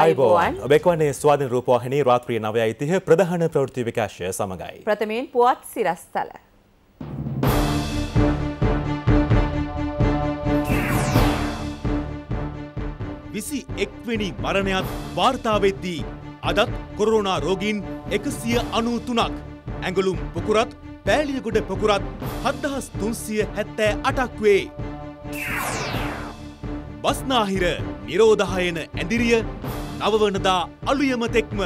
අයිබෝන් ඔබෙක්වන්නේ ස්වාධින් රූපවාහිනී රාත්‍රිය නවය යිතිහ ප්‍රධාන ප්‍රවෘති විකාශය සමඟයි. ප්‍රථමයෙන් පුවත් සිරස්තල. විසි එක්වෙනි මරණයක් වාර්තාවෙද්දී. අදත් කොරෝනා රෝගීන් එකසිය අනූ තුනක්. ඇඟලුම් පොකුරත් පෑලියගොඩ පොකුරත් හත්දහස් තුන්සිය හැත්තෑ අටක් වේ. බස්නාහිර නිරෝධහයන ඇදිරිය නවවනදා අලුයම තෙක්ම.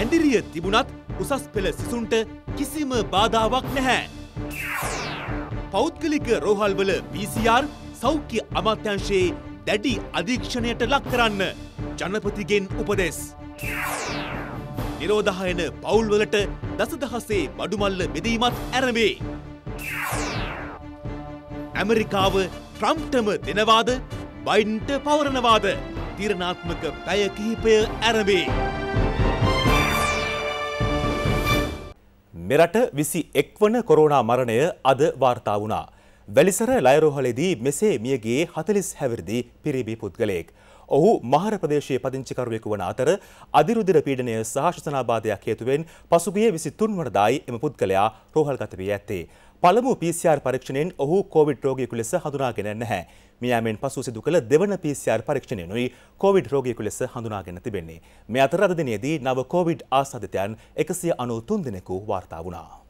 ඇඳිරිය තිබුණත් උසස් පෙළ සිසුන්ට කිසිම බාධාවක් නැහැ. පෞද්ගලික රෝහල්වල PCR සෞඛ්‍ය අමාත්‍යංශයේ දැඩි අධීක්ෂණයට ලක් කරන්න ජනපතිගෙන් උපදෙස්. නිරෝධායන පවුල්වලට දසදහසේ බඩුමල්ල බෙදීමත් ඇරඹේ. ඇමරිකාව ට්‍රම්ප්ටම දෙනවාද බයින්ට පවරනවාද. තීරණාත්මක පැය කිහිපය ඇරඹේ. මෙරට විසි එක්වන කොරෝනා මරණය අද වාර්තා වුණා. වැලිසර ලයරෝහලෙදී මෙසේ මියගේ හතලිස් හැවිරිදි පිරිබි පුද්ගලයෙක්. ඔහු මහර ප්‍රදේශයේ පදිංචිකරුවෙකු වන අතර අධිරුදිර පීඩනය සහ ශසනාබාධයක් හේතුවෙන් පසුගිය 23 වනදායි එම පුද්ගලයා රෝහල්ගත වී ඇත්තේ. පළමු PCR පරීක්ෂණයෙන් ඔහු කොවිඩ් රෝගියෙකු ලෙස හඳුනාගෙන නැහැ. මියෑමෙන් පසු සිදු කළ දෙවන PCR පරීක්ෂණයනුයි කොවිඩ් රෝගියෙකු ලෙස හඳුනාගෙන තිබෙන්නේ. මේ අතර අද දිනේදී නව කොවිඩ් ආසාදිතයන් 193 දෙනෙකු වාර්තා වුණා.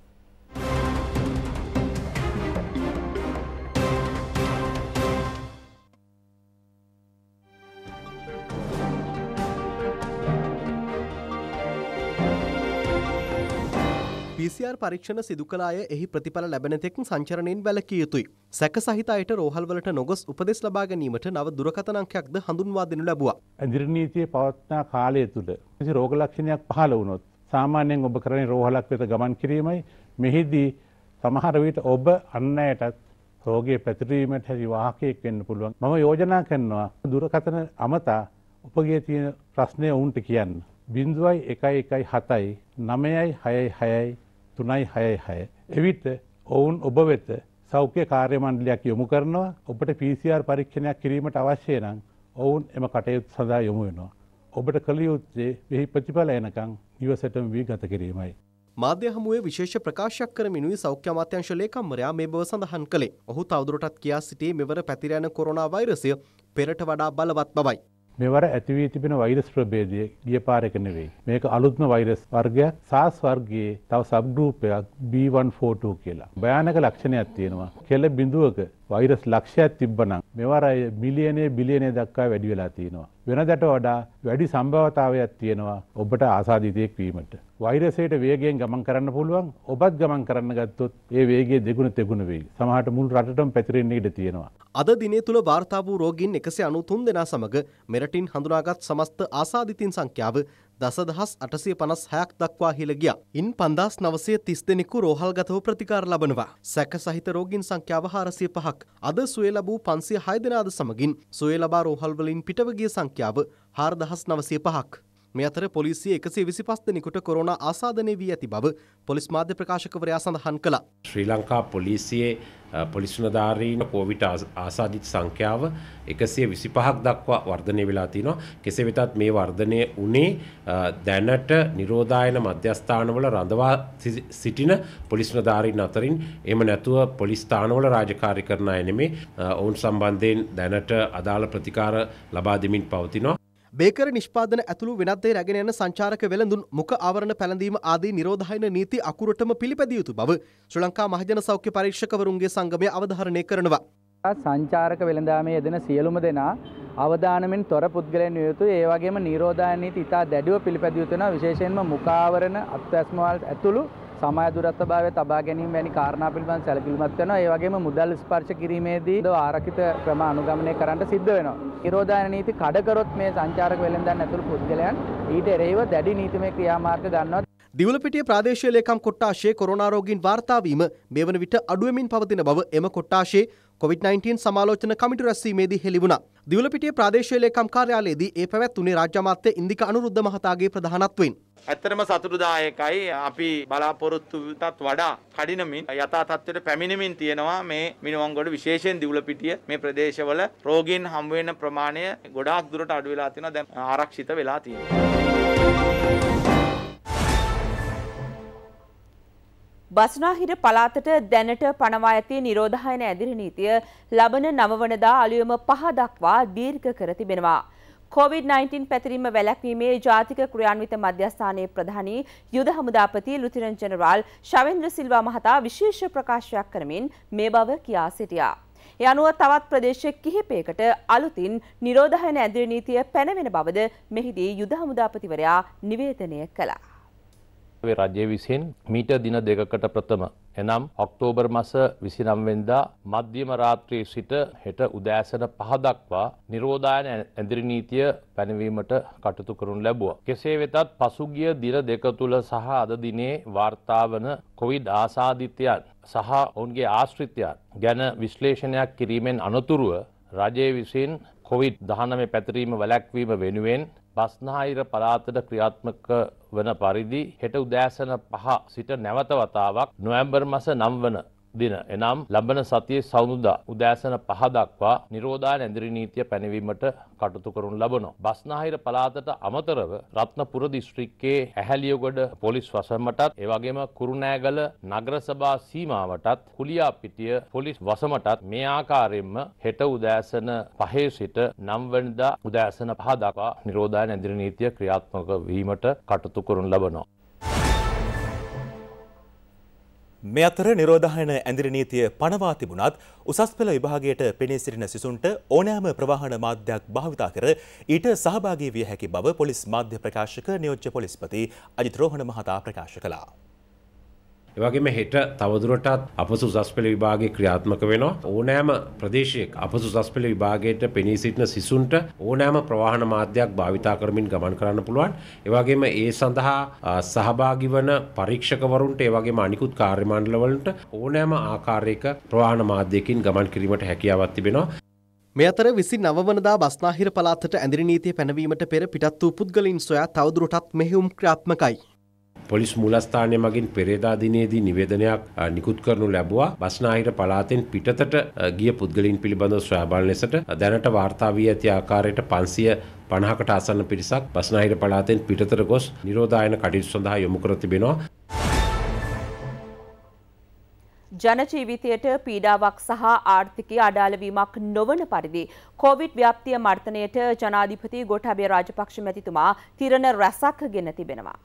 PCR පරීක්ෂණ සිදු කළ අය එහි ප්‍රතිඵල ලැබෙන තෙක් සංචරණයෙන් වැළකිය යුතුයි. සැක සහිත අයට රෝහල්වලට නොගොස් උපදෙස් ලබා ගැනීමට නව දුරකථන අංකයක්ද හඳුන්වා දෙනු ලැබුවා. ඇඳිර නීතියේ පවත්නා කාලය තුල කිසි රෝග ලක්ෂණයක් පහළ වුණොත් සාමාන්‍යයෙන් ඔබ කරන්නේ රෝහලක් වෙත ගමන් කිරීමයි. මෙහිදී සමහර විට ඔබ අන් අයටත් රෝගයේ පැතිරීමට හැකි වාහකයෙක් වෙන්න පුළුවන්. මම යෝජනා කරනවා දුරකථන අමතා ඔබගේ තියෙන ප්‍රශ්නය ඔවුන්ට කියන්න. බිඳුවයි එකයි එකයි හතයි නමයයි හයයි හයයි තුනයි හයයි හය. එවිට ඔවුන් ඔබ වෙත සෞඛ්‍ය කාර්යමණ්ඩලයක් යොමු කරනවා ඔබට පිසිR පරීක්ෂණයක් කිරීමට අවශ්‍ය නම් ඔවුන් එම කටයුත් සඳහා යොමු වෙනවා. ඔබට කළ යුත්තේ වෙහි ප්‍රතිඵල එනකං නිවසටම වී ගත කිරීමයි. මාධ්‍ය හමුවේ විශේෂ ප්‍රකාශයක් කරමිනුයි සෞඛ්‍ය අමාත්‍යංශ ලේකම්වරයා මේ බව සඳහන් කළේ. ඔහු තවදුරටත් කියා සිටියේ මෙවර පැතිර යන කොරෝනා වෛරසය පෙරට වඩා බලවත් බවයි. මෙවර ඇතිවී තිබෙන වෛරස් ප්‍රභේදය ගිය පාර එක නෙවෙයි. මේක අලුත්ම වෛරස් වර්ගයක් SARS වර්ගයේ තව සබ් ගෲප් එකක් B142 කියලා. භයානක ලක්ෂණයක් තියෙනවා. කෙළ බිඳුවක වෛරස් ලක්ෂයක් තිබ්බනම් මෙවර මිලියනේ බිලියනේ දක්වා වැඩි වෙලා තියෙනවා. වෙනදට වඩා වැඩි සම්භවතාවයක් තියෙනවා ඔබට ආසාදිතයෙක් වීමට. වෛරසයට වේගයෙන් ගමන් කරන්න පුළුවන්. ඔබත් ගමන් කරන්න ගත්තොත් ඒ වේගය දෙගුණ තෙගුණ වෙයි. සමහරට මුළු රටටම පැතිරෙන්න ඉඩ තියෙනවා. අද දිනේ තුල වාර්තා වූ රෝගීන් 193 දෙනා සමග මෙරටින් හඳුනාගත් සමස්ත ආසාදිතින් සංඛ්‍යාව දසදහස් අටසිය පනස් හයක් දක්වා හිලගිය. ඉන් පන්දස් නවසය තිස් දෙෙනෙකු රෝහල්ගතව ප්‍රතිකාර ලබනවා. සැක සහිත රෝගින් සංඛ්‍යාව හාරසිය පහක්. අද සුවේ ලබූ පන්සිය හයදනාද සමගින් සුවේ ලබා රෝහල්වලින් පිටවගේ සංඛ්‍යාව හාරදහස් නවසය පහක්. මේ අතර පොලිසිය එකසේ විසි පස් දෙනෙකුට කොරෝණ ආසාධනය වී ඇති බව පොලිස් මාධ්‍ය ප්‍රකාශකවරයා සඳහන් කළා. ශ්‍රී ලංකා පොලිසියේ පොලිස්නධාරීන කෝවිට ආසාධිත සංඛ්‍යාව එකසිය විසි පහක් දක්වා වර්ධනය වෙලා තිනවා කෙසේ වෙතත් මේ වර්ධනය වනේ දැනට නිරෝධායන මධ්‍යස්ථානවල රඳවා සිටින පොලිස්නධාරීන් අතරින් එම නැතුව පොලිස්ථානවල රාජකාරි කරන එනෙමේ ඔවුන් සම්බන්ධයෙන් දැනට අදාළ ප්‍රතිකාර ලබා දෙමින් පවතිනවා බේකර නිෂ්පාදන ඇතුළු වෙනත් දේ රැගෙන යන සංචාරක වෙළඳුන් මුඛ ආවරණ පැළඳීම ආදී නිරෝධායන නීති අකුරටම පිළිපැදිය යුතු බව ශ්‍රී ලංකා මහජන සෞඛ්‍ය පරීක්ෂකවරුන්ගේ සංගමය අවධාරණය කරනවා. සංචාරක වෙළඳාමේ යෙදෙන සියලුම දෙනා අවධානමෙන් තොර පුද්ගලයන් යුතු ඒ වගේම නිරෝධායන නීති ඉතා දැඩිව පිළිපැදිය යුතු වෙනවා විශේෂයෙන්ම මුඛ ආවරණ අත්වැස්ම ඇතුළු සමාජ දුරස්ථභාවය තබා ගැනීම වැනි කාරණා පිළිබඳ සැලකිලිමත් වෙනවා. ඒ වගේම මුදල් ස්පර්ශ කිරීමේදී ආරක්ෂිත ක්‍රම අනුගමනය කරන්න සිද්ධ වෙනවා. නිරෝධායන නීති කඩ කරොත් මේ සංචාරක වෙළෙන්දාන් ඇතුළු පුද්ගලයන් ඊට එරෙහිව දැඩි නීතිමය ක්‍රියාමාර්ග ගන්නවා. දිවලපිටිය ප්‍රාදේශීය ලේකම් කොට්ටාශයේ කොරෝනාරෝගීන් වාර්තාවීම මේ වන විට අඩුවමින් පවතින බව එම කොට්ටාශයේ COVID-19 සමාලෝචන කමිටු රැස්වීමේදී හෙළිවුණා. දිවලපිටිය ප්‍රාදේශීය ලේකම් කාර්යාලයේදී ඒ පැවැත්වුණේ රාජ්‍ය අමාත්‍ය ඉන්දික අනුරුද්ධ මහතාගේ ප්‍රධානත්වයෙන්. ඇත්තරම සතුටුදායකයි අපි බලාපොරොත්තුටත් වඩා කඩිනමින් යථා තත්ත්වයට පැමිණෙමින් තියෙනවා මේ මිනුවන්ගොඩ විශේෂයෙන් දිවුලපිටිය මේ ප්‍රදේශවල රෝගීන් හම් වෙන ප්‍රමාණය ගොඩාක් දුරට අඩු වෙලා තියෙනවා දැන් ආරක්ෂිත වෙලා තියෙනවා බස්නාහිර පළාතට දැනට පනවා ඇති නිරෝධායන ඇදිරි නීතිය ලබන නවවනදා අලුයම පහ දක්වා දීර්ඝ කර තිබෙනවා. කොවිD-19 පැතිරීම වැළැක්වීමේ ජාතික ක්‍රියාන්විත මධ්‍යස්ථානයේ ප්‍රධානී යුද හමුදාපති ලුතිරන් ජෙනරාල් ශවෙන්ද්‍ර සිල්වා මහතා විශේෂ ප්‍රකාශයක් කරමින් මේ බව කියා සිටියා. ඒ අනුව තවත් ප්‍රදේශ කිහිපයකට අලුතින් නිරෝධායන ඇඳිරි නීතිය පැනවෙන බවද මෙහිදී යුද හමුදාපතිවරයා නිවේදනය කළා. රජය විසින් මීට දින දෙකකට ප්‍රථම එනම් ඔක්තෝබර් මස විසිනම්වෙන්දා මධ්‍යම රාත්‍රී සිට හෙට උදෑසන පහදක්වා නිරෝධායන ඇදිරි නීතිය පැනවීමට කටතු කරනු ලැබුව. කෙසේ වෙතත් පසුගිය දින දෙක තුළ සහ අද දිනේ වාර්තාාවන කොවිඩ් ආසාධිත්‍යයන් සහ ඔවුන්ගේ ආශ්‍රිතයන් ගැන විශ්ලේෂණයක් කිරීමෙන් අනතුරුව රජය විසින් කොවිඩ් දහනම පැතරීම වැලැක්වීම වෙනුවෙන් බස්නාහිර පලාතට ක්‍රියාත්මක වන පරිදි හෙට උදෑසන පහ සිට නැවත වතාවක් නොවැම්බර් මස නම් වන දින එනම් ලබන සතියේ සවුරුදා උදෑසන 5 දක්වා නිරෝධා නැදිරි නීතිය පැනවීමට කටයුතු කරනු ලබනවා. බස්නාහිර පළාතට අමතරව රත්නපුර දිස්ත්‍රික්කයේ ඇහැලියගොඩ පොලිස් වසමටත් ඒ වගේම කුරුණෑගල නගර සභා සීමාවටත් කුලියාපිටිය පොලිස් වසමටත් මේ ආකාරයෙන්ම හෙට උදෑසන 5 සිට 9 වෙනිදා උදෑසන 5 දක්වා නිරෝධා නැදිරි නීතිය ක්‍රියාත්මක වීමට කටයුතු කරනු ලබනවා. මේ අතර නිරෝධායන ඇඳිරි නීතිය පනවා තිබුණත් උසස් පෙළ විභාගයට පෙනී සිටින සිසුන්ට ඕනෑම ප්‍රවාහන මාධ්‍යයක් භාවිතා කර ඊට සහභාගී විය හැකි බව පොලිස් මාධ්‍ය ප්‍රකාශක නියෝජ්‍ය පොලිස්පති අජිත් රෝහණ මහතා ප්‍රකාශ කළා. එවගේම හෙට තවදුරටත් අපසු සස් පෙළ විභාගේ ක්‍රියාත්මක වෙනවා ඕනෑම ප්‍රදේශයක් අපසු සස් පෙළ විභාගයට පෙනී සිටින සිසුන්ට ඕනෑම ප්‍රවාහන මාධ්‍යයක් භාවිතා කරමින් ගමන් කරන්න පුළුවන් එවගේම ඒ සඳහා සහභාගි වන පරීක්ෂකවරුන්ට ඒවගේම අනිකුත් කාර්යමණ්ඩලවලට ඕනෑම ආකාරයක ප්‍රවාහන මාධ්‍යකින් ගමන් කිරීමට හැකියාවක් තිබෙනවා මේ අතර විසි නවවනදා බස්නාහිර පලාතට ඇඳරි නීතිය පැනවීමට පෙර පිටත් වූ පුද්ගලින් සොයා තවදුරටත් මෙහෙුම් ක්‍රාත්මකයි. පොලිස් මුලස්ථානය මගින් පෙරේදා දිනේදී නිවේදනයක් නිකුත් කරනු ලැබුවා බස්නාහිර පළාතෙන් පිටතට ගිය පුද්ගලින් පිළිබඳව ස්වයබාල ලෙසට දැනට වාර්තා වී ඇති ආකාරයට පන්සිය පණහකට අසන්න පිරිසක් බස්නාහිර පළාතෙන් පිටතර ගොස් නිරෝධායන කටයුතු සඳහා යොමු කර තිබෙනවා ජනජීවිතයට පීඩාවක් සහ ආර්ථිකය අඩාලවීමක් නොවන පරිදි කොවිඩ් ව්‍යාප්තිය මර්තනයට ජනාධිපති ගොටබේ රාජපක්ෂ මැතිතුමා තිරණ රැසක් ගෙන තිබෙනවා.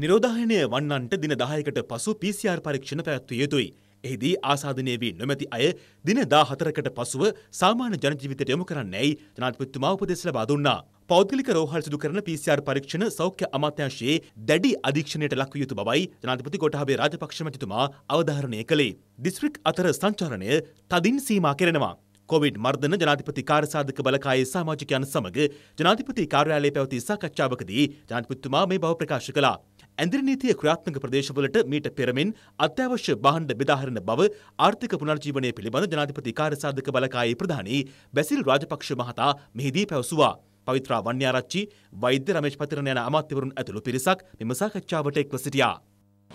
නිරෝධායනය වන්නන්ට දින දායකට පසු PCR පරීක්ෂණ පැවැත්විය යුතුයි. එහිදී ආසාධනය වී නොමැති අය දින දා හතරකට පසුව සාමාන්‍ය ජනජීවිතයට යොමු කරන්නැයි ජනාධිපතිතුමා උපදෙස් ලබා දුන්නා. පෞද්ගලික රෝහල් සිදු කරන PCR පරීක්ෂණ සෞඛ්‍ය අමාත්‍යාංශයේ දැඩි අධීක්ෂණයට ලක්විය යුතු බවයි ජනාධිපති කොටහබේ රාජපක්ෂ මැතිතුමා අවධාරණය කළේ. දිස්ත්‍රික් අතර සංචාරණය තදින් සීමා කෙරෙනවා. කොවිඩ් මර්ධන ජනාධිපති කාර්සාධක බලකායේ සාමාජිකයන් සමග ජනාධිපති කාර්යාලයේ පැවති සාකච්ඡාවකදී ජනාධිපතිතුමා මේ බව ප්‍රකාශ කළා. ඇඳිරි නීතිය ක්‍රියාත්මක ප්‍රදේශවලට මීට පෙරමින් අත්‍යවශ්‍ය භාණ්ඩ බෙදාහරින බව ආර්ථික පුනර්ජීවනය පිළිබඳ ජනාධිපති කාර්යසාධක බලකායේ ප්‍රධානී බැසිල් රාජපක්ෂ මහතා මෙහිදී පැවසුවා. පවිත්‍රා වන්‍යාරච්චි වෛද්‍ය රමේෂ් පතිරණ යන අමාත්‍යවරුන් ඇතුළු පිරිසක් මෙම සාකච්ඡාවට එක්ව සිටියා.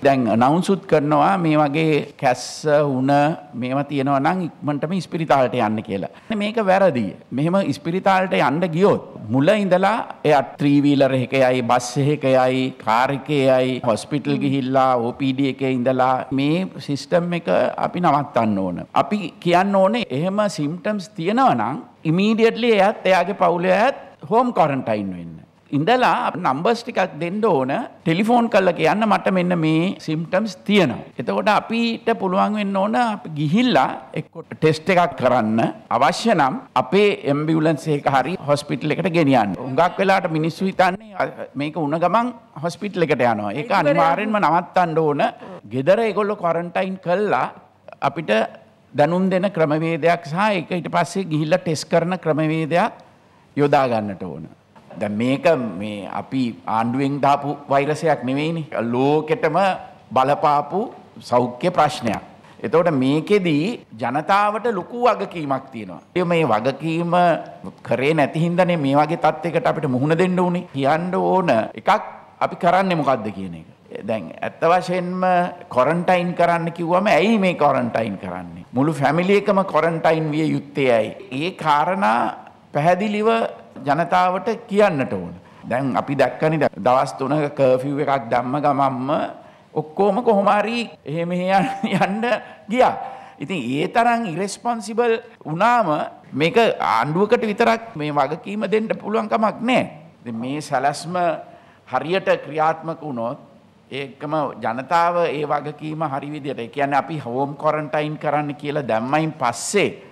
දැන් නවුන්සුත් කරනවා මේ වගේ කැස්ස වුණ මේම තියෙනවා නම් ඉක්මනටම ඉස්පිරිතාලට යන්න කියලා. මේක වැරදි. මෙහෙම ඉස්පිරිතාලට යන්න ගියොත් මුල ඉඳලා එයා ත්‍රී වීලර් එකයයි බස් එකයයි කාර් එකයයි හොස්පිටල් ගිහිල්ලා OPD එකේ ඉඳලා මේ සිස්ටම් එක අපි නවත්තන්න ඕන. අපි කියන්න ඕනේ එහෙම සිම්ටම්ස් තියෙනවා නම් ඉමීඩියට්ලි එයාත් එයාගේ පවුලේ ඇත් හෝම් කොරන්ටයින් වෙන්න. ඉඳලා නම්බස් ටිකක් දෙන්න ඕන ටෙලිෆෝන් කල්ල කියන්න මට මෙන්න මේ සිම්ටම්ස් තියෙනවා. එතකොට අපිට පුළුවන් වෙන්න ඕන ගිහිල්ලා එක්කොට ටෙස්ට එකක් කරන්න අවශ්‍ය නම් අපේ එම්බියුලන්ස් ඒක හරි හොස්පිටල් එකට ගෙනියන්න. හුඟක් වෙලාට මිනිස්සු හිතන්නේ මේක උණ ගමන් හොස්පිටල් එකට යනවා. ඒක අනිවාර්යෙන්ම නවත්තන්න ඕන. ගෙදර ඒගොල්ලෝ ක්වොරන්ටයින් කළා අපිට දැනුම් දෙන ක්‍රමවේදයක් සහ ඒක ඊට පස්සේ ගිහිල්ලා ටෙස්ට් කරන ක්‍රමවේදයක් යොදා ගන්නට ඕන. දැ මේක මේ අපි ආණ්ඩුවෙන් දාපු වෛරසයක් නෙවෙයිනි. ලෝකෙටම බලපාපු සෞඛ්‍ය ප්‍රශ්නයක්. එතවට මේකෙදී ජනතාවට ලොකු වගකීමක් තියෙනවා. එ මේ වගකීම කරේ නැතිහින්දනේ මේ වගේ තත්වකට අපිට මුහුණ දෙන්න ඕනේ කියන්න ඕන එකක් අපි කරන්න මොකක්ද කියන එක. දැන් ඇත්ත වශයෙන්ම කොරන්ටයින් කරන්න කිව්වම ඇයි මේ කොරන්ටයින් කරන්නේ. මුළු ෆැමිලියකම කොරන්ටයින් විය යුත්තේ ඇයි. ඒ කාරණා පැහැදිලිව ජනතාවට කියන්නට ඕන. දැන් අපි දැක්කනි දවස් තුනක කර්ෆිව් එකක් දැම්ම ගමම්ම ඔක්කොම කොහොමරි එහෙම යන්න ගියා. ඉතින් ඒ තරම් ඉරෙස්පොන්සිබල් වුණාම මේක ආණ්ඩුවකට විතරක් මේ වගකීම දෙන්න පුළුවන් කමක් නැහැ. මේ සැලැස්ම හරියට ක්‍රියාත්මක වුණොත් ඒකම ජනතාව ඒ වගකීම හරි විදියට. ඒ කියන්නේ අපි හෝම් ක්වොරන්ටයින් කරන්න කියලා දැම්මයින් පස්සේ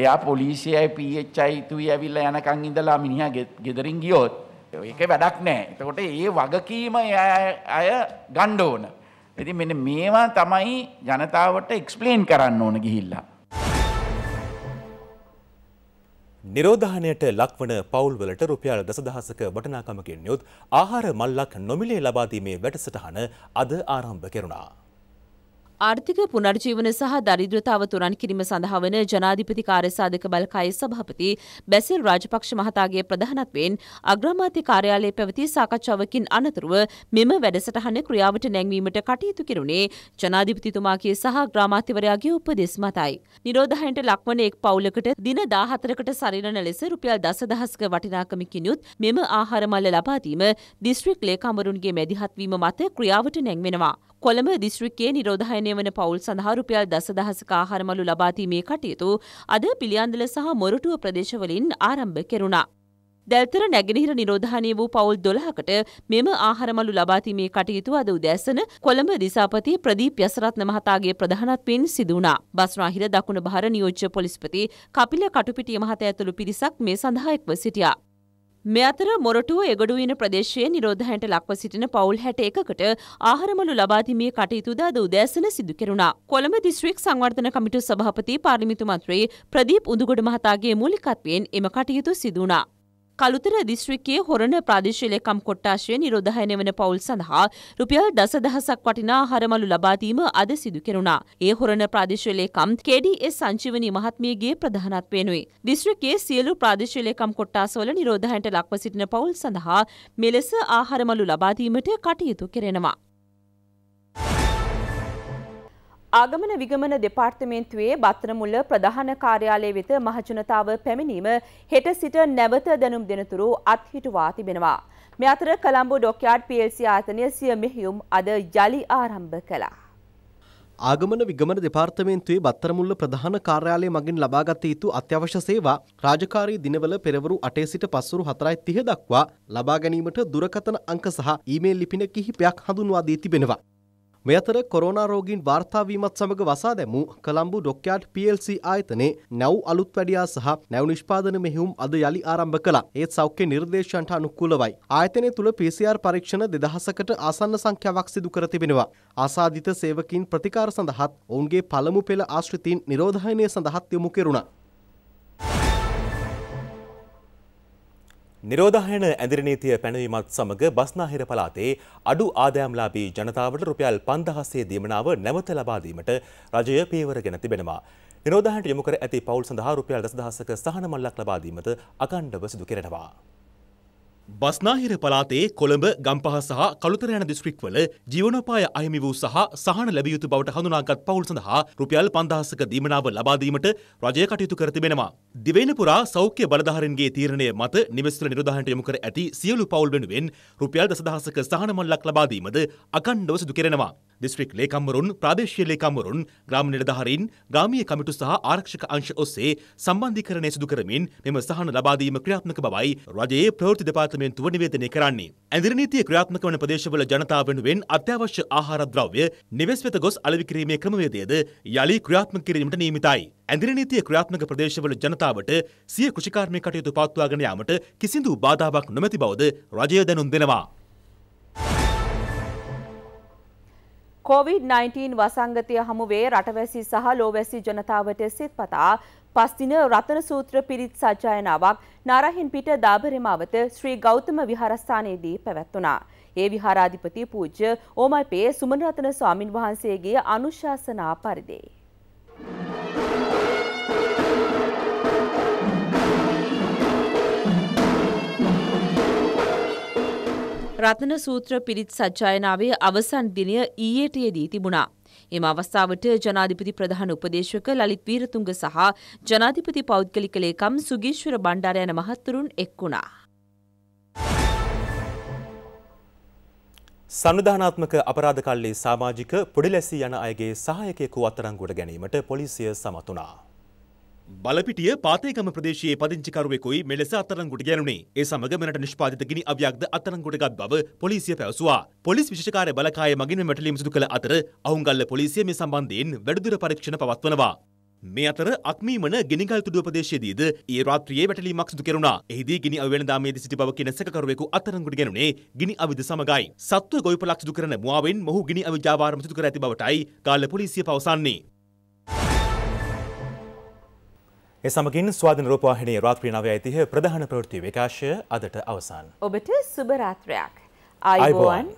එයා පොලිසියයි පීච්චයි තුයි ඇවිල්ලා යනකං ඉඳලා මිනිහා ගෙදරින් ගියොත් ඒක වැඩක් නෑ. එතකොට ඒ වගකීම අය ගණ්ඩ ඕන. ඉතින් මෙන්න මේවා තමයි ජනතාවට එක්ස්ප්ලේන් කරන්න ඕන ගිහිල්ලා. නිරෝධානයට ලක්වන පවුල්වලට රුපියල් දසදහසක වටනාකමකින් යුත් ආහාර මල්ලක් නොමිලේ ලබාදීමේ වැඩසටහන අද ආරම්භ කෙරුණා. ආර්ථික පුනර්ජීවන සහ දරිද්‍රතාව තුරන් කිරීම සඳහා වන ජනාධිපති කාර්ය සාධක බලකායේ සභාපති බැසිල් රාජපක්ෂ මහතාගේ ප්‍රධානත්වයෙන් අග්‍රාමාත්‍ය කාර්යාලයේ පැවති සාකච්ඡාවකින් අනතුරුව මෙම වැඩසටහන ක්‍රියාවට නැංවීමට කටයුතු කෙරුණේ ජනාධිපතිතුමාගේ සහ ග්‍රාමාත්‍යවරයාගේ උපදෙස් මතයි. නිරෝධහයට ලක්වන එක් පවුලකට දින 14කට සරිලන ලෙස රුපියල් දසදහස්ක වටිනාකමකිනුත් මෙම ආහාර මල්ල ලබා දීම දිස්ත්‍රික් ලේකම්වරුන්ගේ මැදිහත්වීම මත ක්‍රියාවට නැංවෙනවා. කොළඹ දිස්ත්‍රික්කයේ නිරෝධායනය වන පවුල් සඳහා රුපියල් දසදහසක ආහාරමලු ලබාදීමේ කටයුතු අද පිළියන්දල සහ මොරටුව ප්‍රදේශවලින් ආරම්භ කෙරුණා. දැල්තර නැගෙනහිර නිරෝධානය වූ පවුල් දොළහකට මෙම ආහරමලු ලබාතිමේ කටයුතු අද උදෑසන කොළඹ දිසාපති ප්‍රදීප යසරත්න මහතාගේ ප්‍රධානත්වයෙන් සිදුවනා. බස්රාහිර දකුණ භාර නියෝජ්‍ය පොලිස්පති කපිල කටුපිටිය මහත ඇතුළු පිරිසක් මේ සඳහා එක්ව සිටියා. මෙ අතර මොරටුව එගඩුවන ප්‍රදේශයේ නිරෝධහයට ලක්ව සිටින පවුල් හැට එකකට ආහරමලු ලබාතිමේ කටයුතුද අද උදෑසන සිදු කෙරුණා. කොළඹ දිස්ත්‍රික් සංවර්ධන කමිටු සභහපති පාර්ලිමිතු මන්ත්‍රයේ ප්‍රදීප් උදුගොඩ මහතාගේ මූලිකත්වයෙන් එම කටයුතු සිදුනා. කළුතර දිස්ත්‍රික්කයේ හොරණ ප්‍රාදේශීය ලේකම් කොට්ටාශය නිරෝධායන වන පවුල් සඳහා රුපියල් දසදහසක් වටිනා හරමලු ලබා දීම අද සිදු කෙරුණා. ඒ හොරණ ප්‍රාදේශීය ලේකම් KDS සංජීවනී මහත්මියගේ ප්‍රධානත්වයෙනුයි. දිස්ත්‍රික්කයේ සියලු ප්‍රාදේශීය ලේකම් කොට්ටාසවල නිරෝධායනට ලක්ව සිටින පවුල් සඳහා මෙලෙස ආහාරමලු ලබා දීමට කටයුතු කෙරෙනවා. ආගමන විගමන දෙපාර්තමේන්තුවේ බත්නමුල්ල ප්‍රධාන කාර්යාලය වෙත මහජනතාව පැමිණීම හෙට සිට නැවත දැනුම් දෙනතුරු අත්හිටුවා තිබෙනවා. මෙ අතර කළම්බු ඩොක්යාඩ් PLC ආතනය සිය මෙහියුම් අද යළි ආරම්භ කළා. ආගමන විගමන දෙපාර්තමේන්තුවේ බත්තරමුල්ල ප්‍රධාන කාර්යාලය මගින් ලබාගත යුතු අත්‍යවශ්‍ය සේවා රාජකාරී දිනවල පෙරවරු 8 සිට පස්වරු 4:30 දක්වා ලබා ගැනීමට දුරකථන අංක සහ ඊමේල් ලිපින කිහිපයක් හඳුන්වා දී තිබෙනවා. මේ අතර කොරෝනා රෝගීන් වාර්තා වීමත් සමග වසා දැමූ කොළඹ ඩොක්යාඩ් PLC ආයතනයේ නැව් අලුත් වැඩියා සහ නැව් නිෂ්පාදන මෙහෙයුම් අද යලි ආරම්භ කළා. ඒත් සෞඛ්‍ය නිර්දේශයන්ට අනුකූලවයි. ආයතනය තුල PCR පරීක්ෂණ 2000කට ආසන්න සංඛ්‍යාවක් සිදු කර තිබෙනවා. ආසාදිත සේවකීන් ප්‍රතිකාර සඳහාත් ඔවුන්ගේ පළමු පෙළ ආශ්‍රිතීන් නිරෝධායනය සඳහාත් යොමු කෙරුණා. නිරෝධායන ඇඳිරි නීතිය පැනවීමත් සමග බස්නාහිර පළාතේ අඩු ආදායම්ලාභී ජනතාවට රුපියල් 5000සේ දීමනාව නැවත ලබා දීමට රජය පියවරගෙන තිබෙනවා. නිරෝධායනට යොමු කර ඇති පවුල් සඳහා රුපියල් 10000ක සහන මල්ලක් ලබා දීමද අඛණ්ඩව සිදු කෙරෙනවා. බස්නාහිර පළාතේ කොළඹ ගම්පහ සහ කළුතර යන දිස්ත්‍රික්වල ජීවනෝපාය අහිමි වූ සහ සහන ලැබිය යුතු බවට හඳුනාගත් පවුල් සඳහා රුපියල් 5000ක දීමනාව ලබා දීමට රජය කටයුතු කර තිබෙනවා. දිවයිනපුරා සෞඛ්‍ය බලධාරීන්ගේ තීරණය මත නිවෙස්වල නිරෝධායනට යොමු කර ඇති සියලු පවුල් වෙනුවෙන් රුපියල් 10000ක සහන මල්ලක් ලබා දීමද අකණ්ඩව සිදු කෙරෙනවා. දිස්ත්‍රික් ලේකම්වරුන්, ප්‍රාදේශීය ලේකම්වරුන්, ග්‍රාම නිලධාරීන්, ගාමීය කමිටු සහ ආරක්ෂක අංශ ඔස්සේ සම්බන්ධීකරණය සිදු කරමින් මෙම සහන ලබා දීම ක්‍රියාත්මක බවයි රජයේ ප්‍රවෘත්ති දෙපාර්තමේන්තුව දෙපාර්තමේන්තුව නිවේදනය කරන්නේ. ඇඳිරි නීතිය ක්‍රියාත්මක වන ප්‍රදේශවල ජනතාව වෙනුවෙන් අත්‍යවශ්‍ය ආහාර ද්‍රව්‍ය නිවෙස් වෙත ගොස් අලෙවි කිරීමේ ක්‍රමවේදයද යළි ක්‍රියාත්මක කිරීමට නියමිතයි. ඇඳිරි නීතිය ක්‍රියාත්මක ප්‍රදේශවල ජනතාවට සිය කෘෂිකාර්මික කටයුතු පවත්වාගෙන යාමට කිසිදු බාධාවක් නොමැති බවද රජය දැනුම් දෙනවා. COVID-19 වසංගතය හමුවේ රටවැසි සහ ලෝවැසි ජනතාවට සිත් පතා පස්දින රතන සූත්‍ර පිරිත් සජ්ජායනාවක් නාරහෙන් පිට දාබරෙමාවත ශ්‍රී ගෞතම විහාරස්ථානයේදී පැවැත්වුණා. ඒ විහාරාධිපති පූජ්‍ය ඕමල්පේ සුමන රතන ස්වාමින් වහන්සේගේ අනුශාසනා පරිදි. රතන සූත්‍ර පිරිත් සජ්ජායනාවේ අවසන් දිනය ඊයේට යෙදී තිබුණා. එම අවස්ථාවට ජනාධිපති ප්‍රධාන උපදේශක ලලිත් වීරතුංග සහ ජනාධිපති පෞද්ගලික ලේකම් සුගීශ්වර බණ්ඩාර යන මහත්තුරුන් එක් වුණා. සංවිධානාත්මක අපරාධ කල්ලි සමාජික පොඩිලැසි යන අයගේ සහායකයෙකු අත්අඩංගුවට ගැනීමට පොලිසිය සමත් වුණා. බලපිටිය පාතේකම ප්‍රදේශයේ පදිංචිකරුවෙකුයි මෙලෙස අත්අඩංගුවට ගැනුණේ. ඒ සමග මෙරට නිෂ්පාදිත ගිනි අවියක්ද අත්අඩංගුවටගත් බව පොලිසිය පැවසුවා. පොලිස් විශේෂකාර්ය බළකාය මගින් මෙටලීම් සිදු කළ අතර අහුන්ගල්ල පොලිසිය මේ සම්බන්ධයෙන් වැඩිදුර පරීක්ෂණ පවත්වනවා. මේ අතර අක්මීමන ගෙනිගල් තුඩුව ප්‍රදේශයේදීද ඒ රාත්‍රියේ වැටලීමක් සිදු කෙරුණා. එහිදී ගිනි අවි වෙළඳාමේදී සිටි බව කියන සැකකරුවෙකු අත්අඩංගුවට ගැනුණේ ගිනි අවිද සමගයි. සත්ව ගොවිපලක් සිදු කරන මුවාවෙන් මොහු ගිනි අවි ජාවාරම සිදු කර ඇති බවටයි ගාල්ල පොලිසිය පවසන්නේ. ඒ සමගින් ස්වාධීන රූපවාහිනී රාත්‍රී 9:30 ප්‍රධාන ප්‍රවෘත්ති විකාශය අදට අවසන්. ඔබට සුබ රාත්‍රියක්. ආයුබෝවන්.